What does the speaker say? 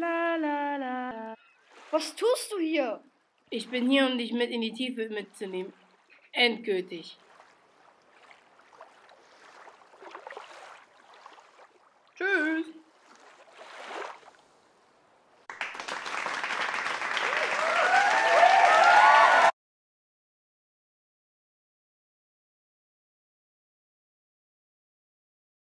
La la la. Was tust du hier? Ich bin hier, um dich mit in die Tiefe mitzunehmen. Endgültig.